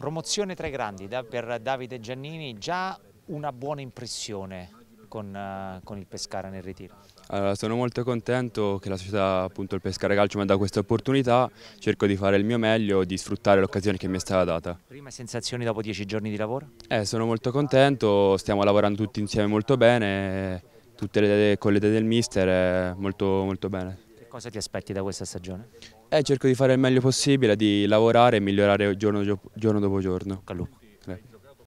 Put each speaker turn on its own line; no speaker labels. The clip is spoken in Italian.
Promozione tra i grandi da, per Davide Giannini, già una buona impressione con, uh, con il Pescara nel ritiro.
Allora, sono molto contento che la società, appunto il Pescara Calcio, mi ha dato questa opportunità, cerco di fare il mio meglio, di sfruttare l'occasione che mi è stata data.
Prime sensazioni dopo dieci giorni di lavoro?
Eh, sono molto contento, stiamo lavorando tutti insieme molto bene, tutte le, con le idee del mister, eh, molto, molto bene.
Cosa ti
aspetti da questa stagione?
Eh, cerco di fare il meglio possibile, di lavorare e migliorare giorno, giorno dopo giorno. Calù.
Eh.